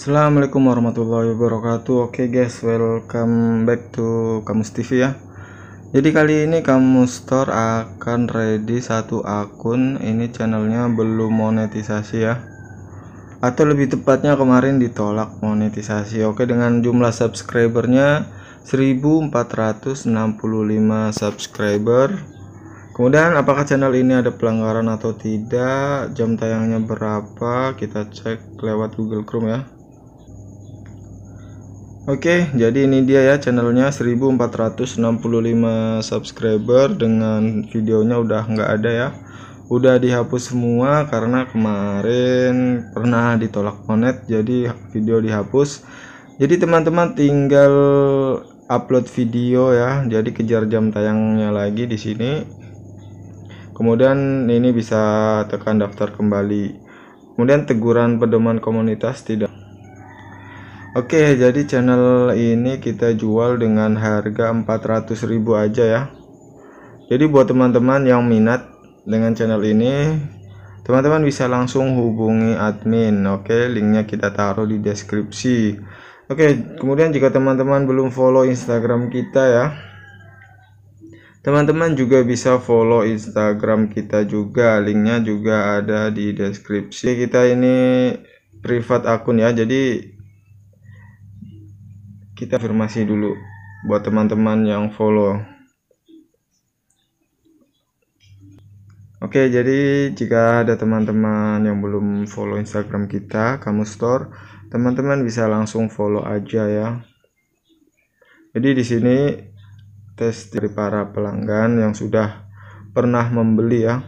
Assalamualaikum warahmatullahi wabarakatuh Oke okay guys welcome back to Kamus TV ya Jadi kali ini Kamus Store akan ready satu akun Ini channelnya belum monetisasi ya Atau lebih tepatnya kemarin ditolak monetisasi Oke okay, dengan jumlah subscribernya 1465 subscriber Kemudian apakah channel ini ada pelanggaran atau tidak Jam tayangnya berapa Kita cek lewat Google Chrome ya Oke, jadi ini dia ya channelnya 1465 subscriber dengan videonya udah nggak ada ya. Udah dihapus semua karena kemarin pernah ditolak monet jadi video dihapus. Jadi teman-teman tinggal upload video ya. Jadi kejar jam tayangnya lagi di sini. Kemudian ini bisa tekan daftar kembali. Kemudian teguran pedoman komunitas tidak Oke, jadi channel ini kita jual dengan harga 400.000 aja ya. Jadi buat teman-teman yang minat dengan channel ini, teman-teman bisa langsung hubungi admin. Oke, linknya kita taruh di deskripsi. Oke, kemudian jika teman-teman belum follow Instagram kita ya. Teman-teman juga bisa follow Instagram kita juga, linknya juga ada di deskripsi. Kita ini privat akun ya, jadi kita afirmasi dulu buat teman-teman yang follow. Oke, jadi jika ada teman-teman yang belum follow Instagram kita, kamu store, teman-teman bisa langsung follow aja ya. Jadi di sini tes dari para pelanggan yang sudah pernah membeli ya.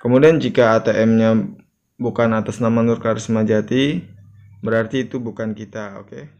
Kemudian jika ATM-nya bukan atas nama Nur Karisma Jati, berarti itu bukan kita oke okay?